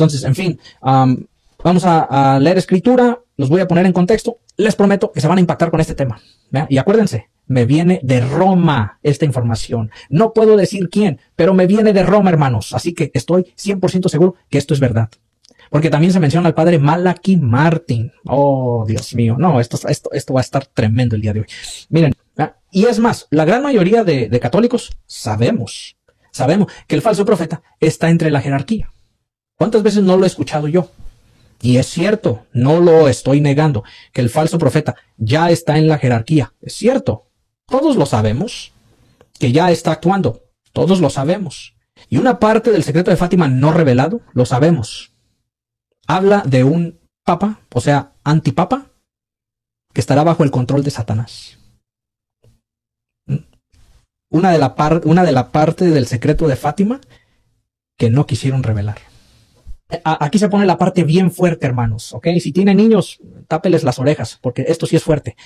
Entonces, en fin, vamos a, leer escritura, los voy a poner en contexto. Les prometo que se van a impactar con este tema. Y acuérdense, me viene de Roma esta información. No puedo decir quién, pero me viene de Roma, hermanos. Así que estoy 100% seguro que esto es verdad. Porque también se menciona al padre Malaki Martin. Oh, Dios mío. No, esto, esto, esto va a estar tremendo el día de hoy. Miren, y es más, la gran mayoría de católicos sabemos, sabemos que el falso profeta está entre la jerarquía. ¿Cuántas veces no lo he escuchado yo? Y es cierto, no lo estoy negando, que el falso profeta ya está en la jerarquía. Es cierto, todos lo sabemos, que ya está actuando, todos lo sabemos. Y una parte del secreto de Fátima no revelado, lo sabemos. Habla de un papa, o sea, antipapa, que estará bajo el control de Satanás. Una de, la una de la parte del secreto de Fátima que no quisieron revelar aquí se pone la parte bien fuerte, hermanos, ¿ok? Si tienen niños, tápeles las orejas, porque esto sí es fuerte.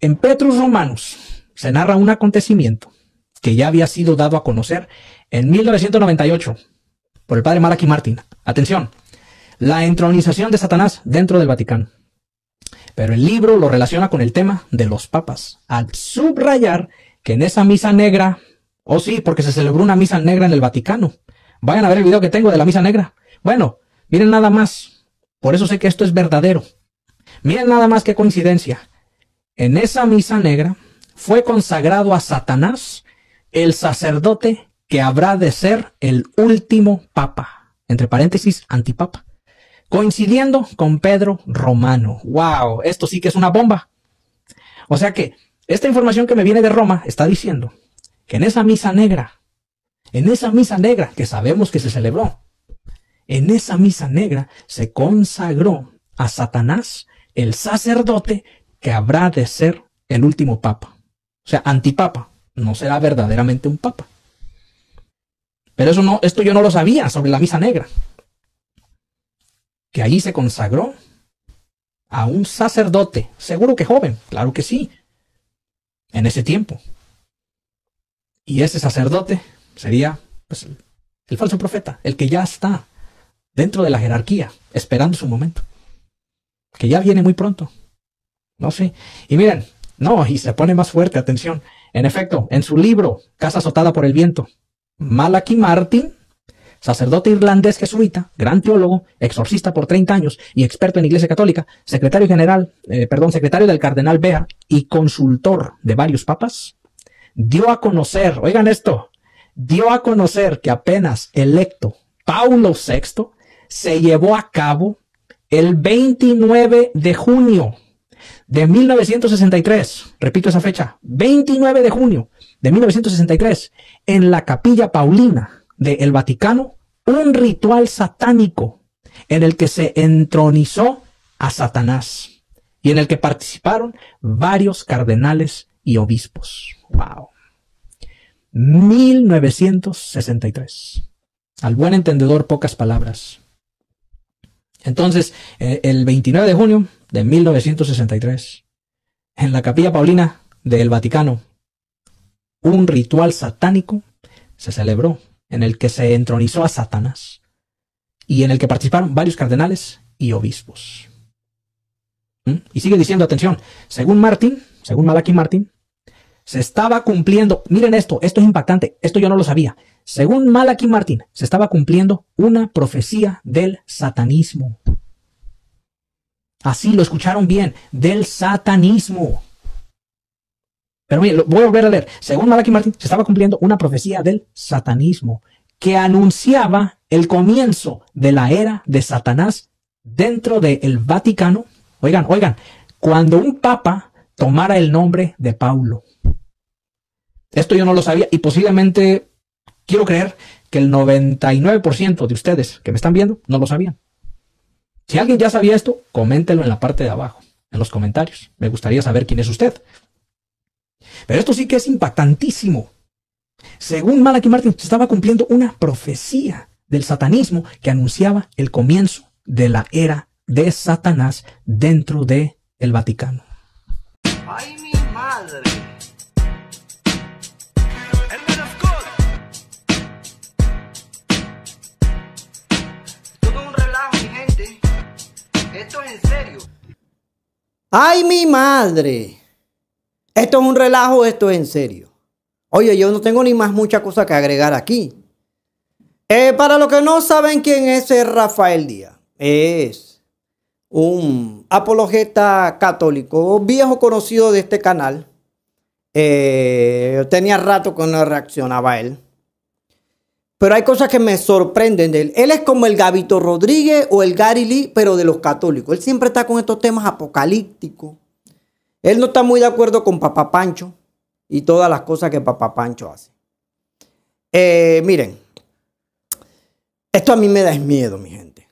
En Petrus Romanus se narra un acontecimiento que ya había sido dado a conocer en 1998 por el padre Malachi Martin. Atención, la entronización de Satanás dentro del Vaticano. Pero el libro lo relaciona con el tema de los papas, al subrayar que en esa misa negra, oh sí, porque se celebró una misa negra en el Vaticano. Vayan a ver el video que tengo de la misa negra. Bueno, miren nada más. Por eso sé que esto es verdadero. Miren nada más qué coincidencia. En esa misa negra fue consagrado a Satanás el sacerdote que habrá de ser el último papa. Entre paréntesis, antipapa. Coincidiendo con Pedro Romano. ¡Wow! Esto sí que es una bomba. O sea que esta información que me viene de Roma está diciendo que en esa misa negra, en esa misa negra que sabemos que se celebró en esa misa negra se consagró a Satanás, el sacerdote que habrá de ser el último papa. O sea, antipapa. No será verdaderamente un papa. Pero eso no, esto yo no lo sabía sobre la misa negra. Que allí se consagró a un sacerdote, seguro que joven, claro que sí, en ese tiempo. Y ese sacerdote sería pues, el falso profeta, el que ya está dentro de la jerarquía, esperando su momento, que ya viene muy pronto. No sé. Y miren, no, y se pone más fuerte, atención. En efecto, en su libro, Casa azotada por el viento, Malachi Martin, sacerdote irlandés jesuita, gran teólogo, exorcista por 30 años y experto en Iglesia Católica, secretario general, eh, perdón, secretario del cardenal Bea y consultor de varios papas, dio a conocer, oigan esto, dio a conocer que apenas electo Paulo VI se llevó a cabo el 29 de junio de 1963. Repito esa fecha, 29 de junio de 1963, en la capilla Paulina del Vaticano, un ritual satánico en el que se entronizó a Satanás y en el que participaron varios cardenales y obispos. ¡Wow! 1963. Al buen entendedor, pocas palabras. Entonces, eh, el 29 de junio de 1963, en la capilla paulina del Vaticano, un ritual satánico se celebró en el que se entronizó a Satanás y en el que participaron varios cardenales y obispos. ¿Mm? Y sigue diciendo, atención, según Martin, según Malachi Martin, se estaba cumpliendo, miren esto, esto es impactante, esto yo no lo sabía, según Malachi Martín, se estaba cumpliendo una profecía del satanismo. Así lo escucharon bien, del satanismo. Pero mire, lo voy a volver a leer. Según Malachi Martín, se estaba cumpliendo una profecía del satanismo que anunciaba el comienzo de la era de Satanás dentro del Vaticano. Oigan, oigan, cuando un papa tomara el nombre de Paulo. Esto yo no lo sabía y posiblemente Quiero creer que el 99% de ustedes que me están viendo no lo sabían. Si alguien ya sabía esto, coméntelo en la parte de abajo, en los comentarios. Me gustaría saber quién es usted. Pero esto sí que es impactantísimo. Según Malachi Martin, se estaba cumpliendo una profecía del satanismo que anunciaba el comienzo de la era de Satanás dentro de el Vaticano. Ay, mi madre. Esto es un relajo, esto es en serio. Oye, yo no tengo ni más mucha cosa que agregar aquí. Eh, para los que no saben quién es Rafael Díaz, es un apologeta católico, viejo conocido de este canal. Eh, tenía rato que no reaccionaba a él. Pero hay cosas que me sorprenden de él. Él es como el Gabito Rodríguez o el Gary Lee, pero de los católicos. Él siempre está con estos temas apocalípticos. Él no está muy de acuerdo con Papá Pancho y todas las cosas que Papá Pancho hace. Eh, miren, esto a mí me da miedo, mi gente.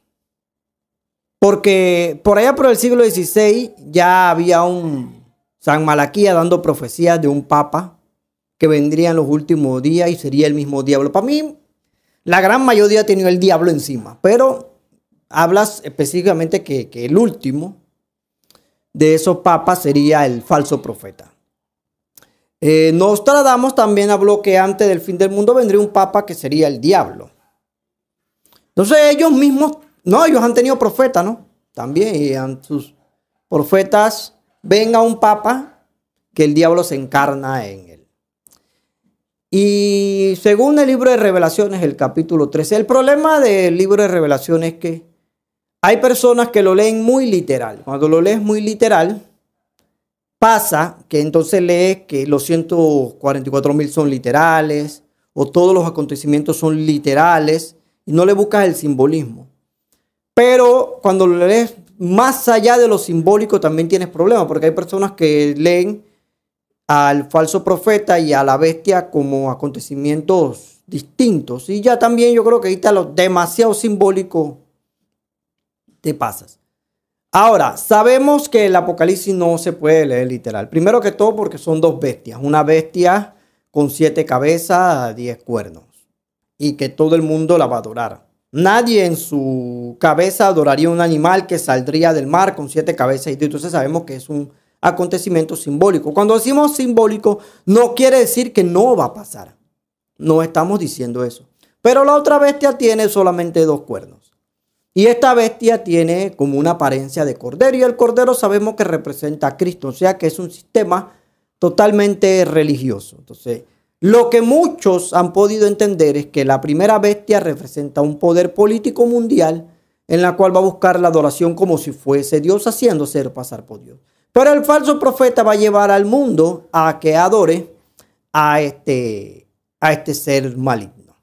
Porque por allá por el siglo XVI ya había un San Malaquía dando profecías de un papa que vendría en los últimos días y sería el mismo diablo. Para mí, la gran mayoría ha tenido el diablo encima, pero hablas específicamente que, el último de esos papas sería el falso profeta. Eh, Nostradamus también habló que antes del fin del mundo vendría un papa que sería el diablo. Entonces ellos mismos, no, ellos han tenido profetas, ¿no? También, y sus profetas venga un papa que el diablo se encarna en él. Y según el libro de revelaciones, el capítulo 13, el problema del libro de revelaciones es que hay personas que lo leen muy literal. Cuando lo lees muy literal, pasa que entonces lees que los 144 mil son literales o todos los acontecimientos son literales y no le buscas el simbolismo. Pero cuando lo lees más allá de lo simbólico también tienes problemas porque hay personas que leen al falso profeta y a la bestia como acontecimientos distintos. Y ya también yo creo que ahí está lo demasiado simbólico. Te pasas. Ahora, sabemos que el Apocalipsis no se puede leer literal. Primero que todo porque son dos bestias. Una bestia con siete cabezas, diez cuernos. Y que todo el mundo la va a adorar. Nadie en su cabeza adoraría un animal que saldría del mar con siete cabezas. Y entonces sabemos que es un acontecimiento simbólico. Cuando decimos simbólico, no quiere decir que no va a pasar. No estamos diciendo eso. Pero la otra bestia tiene solamente dos cuernos. Y esta bestia tiene como una apariencia de cordero. Y el cordero sabemos que representa a Cristo. O sea que es un sistema totalmente religioso. Entonces, lo que muchos han podido entender es que la primera bestia representa un poder político mundial en la cual va a buscar la adoración como si fuese Dios haciéndose pasar por Dios. Pero el falso profeta va a llevar al mundo a que adore a este, a este ser maligno.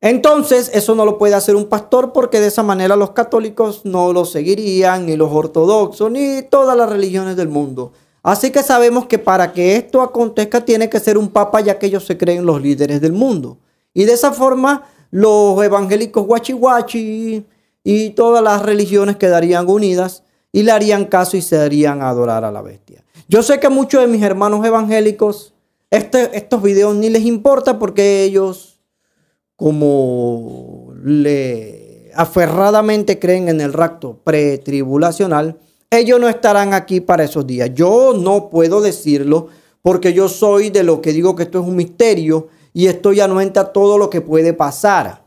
Entonces, eso no lo puede hacer un pastor porque de esa manera los católicos no lo seguirían, ni los ortodoxos, ni todas las religiones del mundo. Así que sabemos que para que esto acontezca tiene que ser un papa ya que ellos se creen los líderes del mundo. Y de esa forma los evangélicos guachi y todas las religiones quedarían unidas y le harían caso y se darían a adorar a la bestia. Yo sé que muchos de mis hermanos evangélicos, este, estos videos ni les importa porque ellos, como le aferradamente creen en el rapto pretribulacional, ellos no estarán aquí para esos días. Yo no puedo decirlo porque yo soy de lo que digo que esto es un misterio y estoy ya no todo lo que puede pasar.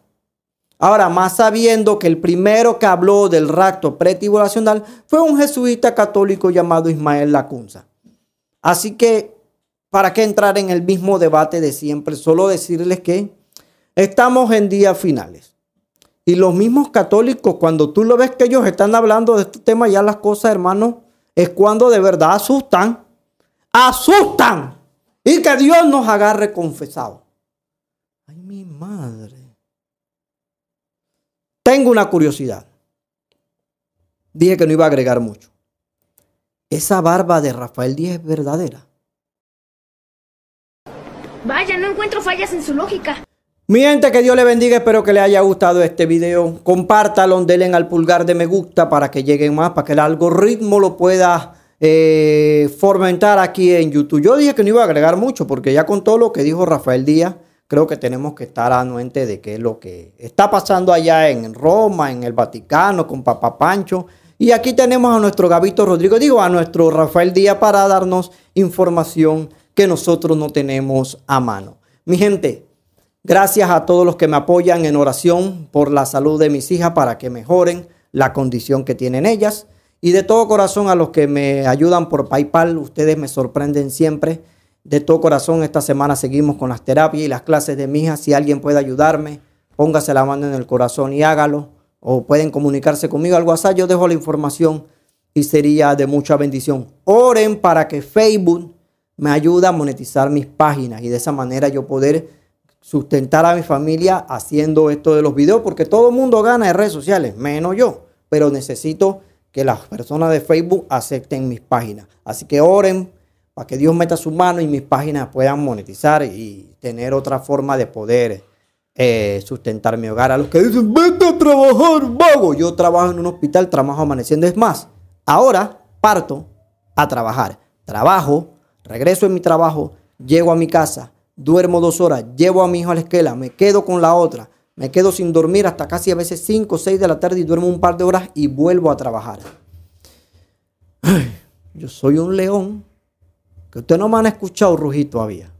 Ahora, más sabiendo que el primero que habló del rapto pretribulacional fue un jesuita católico llamado Ismael Lacunza. Así que, ¿para qué entrar en el mismo debate de siempre? Solo decirles que estamos en días finales. Y los mismos católicos, cuando tú lo ves que ellos están hablando de este tema, ya las cosas, hermano, es cuando de verdad asustan. ¡Asustan! Y que Dios nos agarre confesado. Ay, mi madre tengo una curiosidad. Dije que no iba a agregar mucho. Esa barba de Rafael Díaz es verdadera. Vaya, no encuentro fallas en su lógica. Mi gente, que Dios le bendiga. Espero que le haya gustado este video. Compártalo, denle al pulgar de me gusta para que lleguen más, para que el algoritmo lo pueda eh, fomentar aquí en YouTube. Yo dije que no iba a agregar mucho porque ya con todo lo que dijo Rafael Díaz, creo que tenemos que estar anuentes de qué es lo que está pasando allá en Roma, en el Vaticano, con Papa Pancho. Y aquí tenemos a nuestro Gabito Rodrigo, digo, a nuestro Rafael Díaz para darnos información que nosotros no tenemos a mano. Mi gente, gracias a todos los que me apoyan en oración por la salud de mis hijas para que mejoren la condición que tienen ellas. Y de todo corazón a los que me ayudan por PayPal, ustedes me sorprenden siempre de todo corazón. Esta semana seguimos con las terapias y las clases de mi hija. Si alguien puede ayudarme, póngase la mano en el corazón y hágalo. O pueden comunicarse conmigo al WhatsApp. Yo dejo la información y sería de mucha bendición. Oren para que Facebook me ayude a monetizar mis páginas y de esa manera yo poder sustentar a mi familia haciendo esto de los videos, porque todo el mundo gana en redes sociales, menos yo. Pero necesito que las personas de Facebook acepten mis páginas. Así que oren para que Dios meta su mano y mis páginas puedan monetizar y tener otra forma de poder eh, sustentar mi hogar. A los que dicen, vete a trabajar, vago. Yo trabajo en un hospital, trabajo amaneciendo. Es más, ahora parto a trabajar. Trabajo, regreso en mi trabajo, llego a mi casa, duermo dos horas, llevo a mi hijo a la escuela, me quedo con la otra, me quedo sin dormir hasta casi a veces cinco o 6 de la tarde y duermo un par de horas y vuelvo a trabajar. yo soy un león ustedes no me han escuchado Rujito, todavía.